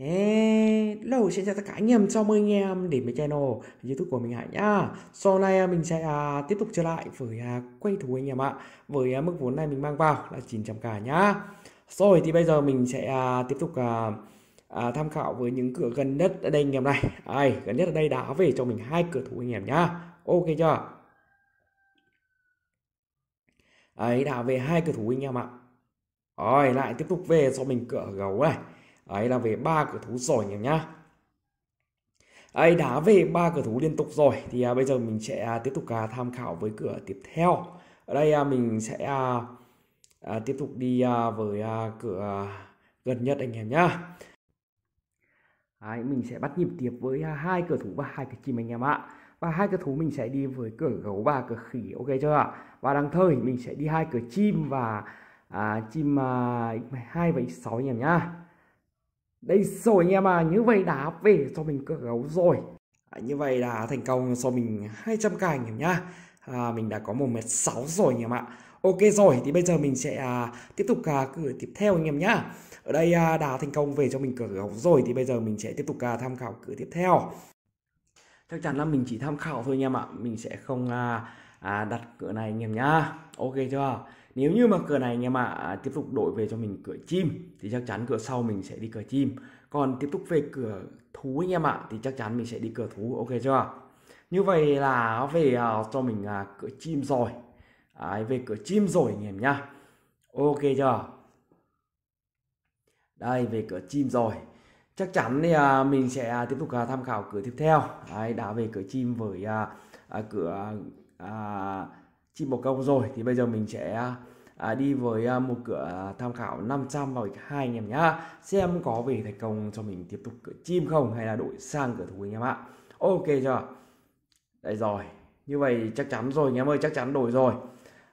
Yeah. Lâu xin chào tất cả anh em, chào mừng anh em đến với channel youtube của mình Hải nhá Sau này à, mình sẽ à, tiếp tục trở lại với à, quay thú anh em ạ Với à, mức vốn này mình mang vào là 900k nhá Rồi thì bây giờ mình sẽ à, tiếp tục à, à, tham khảo với những cửa gần nhất ở đây anh em này Ai, Gần nhất ở đây đã về cho mình hai cửa thủ anh em nhá Ok chưa ấy đã về hai cửa thủ anh em ạ Rồi lại tiếp tục về cho mình cửa gấu này ấy là về ba cửa thủ rồi anh nhá ấy đá về ba cửa thủ liên tục rồi thì à, bây giờ mình sẽ à, tiếp tục à, tham khảo với cửa tiếp theo ở đây à, mình sẽ à, à, tiếp tục đi à, với à, cửa à, gần nhất anh em nhá ấy mình sẽ bắt nhịp tiếp với à, hai cửa thủ và hai cái chim anh em ạ và hai cửa thủ mình sẽ đi với cửa gấu và cửa khỉ ok chưa ạ và đồng thời mình sẽ đi hai cửa chim và à, chim à, hai và sáu anh em nhá đây rồi anh em à như vậy đã về cho mình cờ gấu rồi à, như vậy là thành công cho mình 200 k anh em nhá à, mình đã có một mét sáu rồi anh em ạ ok rồi thì bây giờ mình sẽ à, tiếp tục à, cửa tiếp theo anh em nhá ở đây à, đã thành công về cho mình cửa gấu rồi thì bây giờ mình sẽ tiếp tục à, tham khảo cửa tiếp theo chắc chắn là mình chỉ tham khảo thôi anh em ạ mình sẽ không à, à, đặt cửa này anh em nhá ok chưa nếu như mà cửa này anh em ạ à, tiếp tục đổi về cho mình cửa chim thì chắc chắn cửa sau mình sẽ đi cửa chim còn tiếp tục về cửa thú anh em ạ à, thì chắc chắn mình sẽ đi cửa thú ok chưa như vậy là về uh, cho mình uh, cửa chim rồi Đấy, về cửa chim rồi anh em nhá ok chưa đây về cửa chim rồi chắc chắn thì uh, mình sẽ tiếp tục uh, tham khảo cửa tiếp theo Đấy, đã về cửa chim với uh, uh, cửa uh, chim bồ câu rồi thì bây giờ mình sẽ à, đi với à, một cửa tham khảo 500 vào hai anh em nhá xem có về thành công cho mình tiếp tục cửa chim không hay là đổi sang cửa thủ anh em ạ ok chưa đây rồi như vậy chắc chắn rồi anh em ơi chắc chắn đổi rồi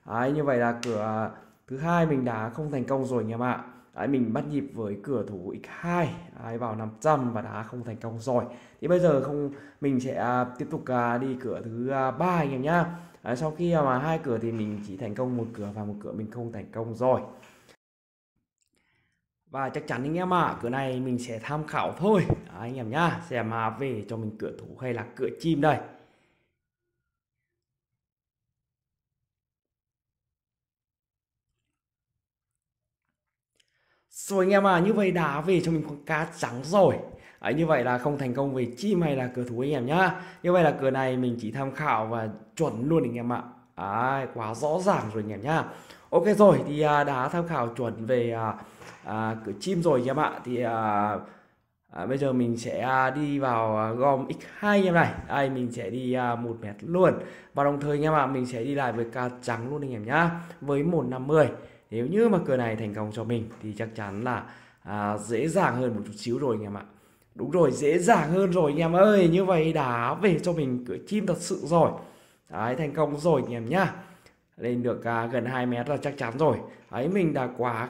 Đấy, như vậy là cửa thứ hai mình đã không thành công rồi anh em ạ Đấy, mình bắt nhịp với cửa thủ x2 Đấy, vào 500 và đã không thành công rồi thì bây giờ không mình sẽ à, tiếp tục à, đi cửa thứ ba anh em nhá à, sau khi mà hai cửa thì mình chỉ thành công một cửa và một cửa mình không thành công rồi và chắc chắn anh em ạ à, cửa này mình sẽ tham khảo thôi à, anh em nhá xem mà về cho mình cửa thủ hay là cửa chim đây rồi anh em à như vậy đã về cho mình con cá trắng rồi ấy như vậy là không thành công về chim hay là cờ thú anh em nhá như vậy là cờ này mình chỉ tham khảo và chuẩn luôn anh em ạ Đấy, quá rõ ràng rồi anh em nhá ok rồi thì à, đã tham khảo chuẩn về à, à, cờ chim rồi anh em ạ thì à, à, bây giờ mình sẽ à, đi vào à, gom x2 em này ai mình sẽ đi à, 1 mét luôn và đồng thời anh em ạ mình sẽ đi lại với ca trắng luôn anh em nhá với 150 nếu như mà cờ này thành công cho mình thì chắc chắn là à, dễ dàng hơn một chút xíu rồi anh em ạ Đúng rồi, dễ dàng hơn rồi anh em ơi. Như vậy đã về cho mình cửa chim thật sự rồi. Đấy, thành công rồi anh em nhá. Lên được à, gần 2 mét là chắc chắn rồi. Ấy, mình đã quá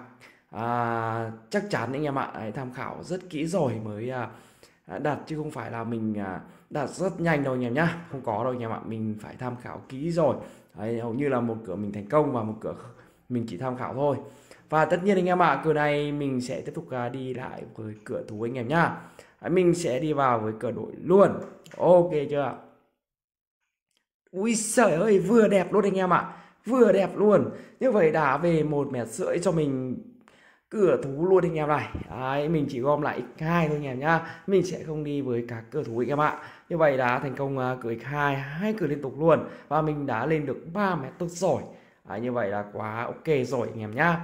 à, chắc chắn anh em ạ. Đấy, tham khảo rất kỹ rồi mới à, à, đặt chứ không phải là mình à, đặt rất nhanh đâu anh em nhá. Không có đâu anh em ạ. Mình phải tham khảo kỹ rồi. Đấy, hầu như là một cửa mình thành công và một cửa mình chỉ tham khảo thôi. Và tất nhiên anh em ạ, cửa này mình sẽ tiếp tục à, đi lại với cửa thú anh em nhá mình sẽ đi vào với cửa đội luôn ok chưa ui sợi ơi vừa đẹp luôn anh em ạ vừa đẹp luôn như vậy đã về một mét rưỡi cho mình cửa thú luôn anh em này Đấy, mình chỉ gom lại x2 thôi anh em nhá mình sẽ không đi với các cửa thú anh em ạ như vậy đã thành công à, cửa x2 hai cửa liên tục luôn và mình đã lên được 3 mét tốt rồi Đấy, như vậy là quá ok rồi anh em nhá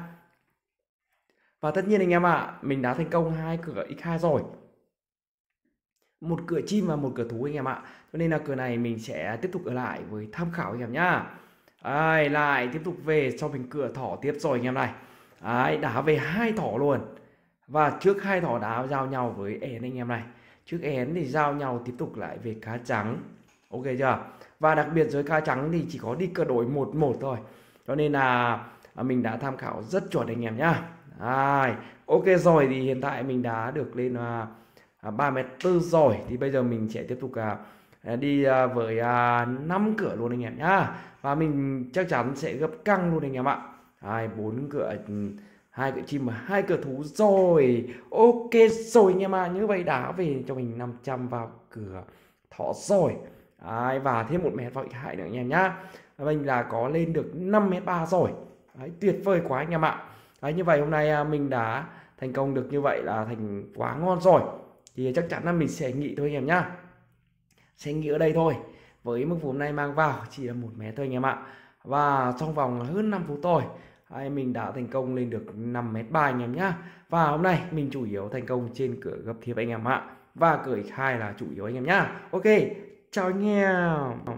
và tất nhiên anh em ạ à, mình đã thành công hai cửa x2 rồi một cửa chim và một cửa thú anh em ạ cho nên là cửa này mình sẽ tiếp tục ở lại với tham khảo anh em nhá Đấy, lại tiếp tục về cho mình cửa thỏ tiếp rồi anh em này Đấy, đá về hai thỏ luôn và trước hai thỏ đá giao nhau với én anh em này trước én thì giao nhau tiếp tục lại về cá trắng ok chưa và đặc biệt dưới cá trắng thì chỉ có đi cờ đổi một một thôi cho nên là à, mình đã tham khảo rất chuẩn anh em nhá Đấy, ok rồi thì hiện tại mình đã được lên uh, 34 à, rồi thì bây giờ mình sẽ tiếp tục à, à, đi với 5 cửa luôn anh em nhá và mình chắc chắn sẽ gấp căng luôn anh em ạ hai bốn cửa ừ, hai cửa chim và hai cửa thú rồi ok rồi anh em ạ như vậy đã về cho mình 500 vào cửa thọ rồi Ai và thêm một mét vào hại nữa anh em nhá mình là có lên được 5 mét ba rồi Đấy, tuyệt vời quá anh em ạ Đấy, như vậy hôm nay mình đã thành công được như vậy là thành quá ngon rồi thì chắc chắn là mình sẽ nghỉ thôi anh em nhá sẽ nghỉ ở đây thôi với mức vốn này mang vào chỉ là một mé thôi anh em ạ và trong vòng hơn 5 phút thôi Đấy, mình đã thành công lên được 5 mét 3 anh em nhá và hôm nay mình chủ yếu thành công trên cửa gấp thiếp anh em ạ và cửa hai là chủ yếu anh em nhá ok chào anh em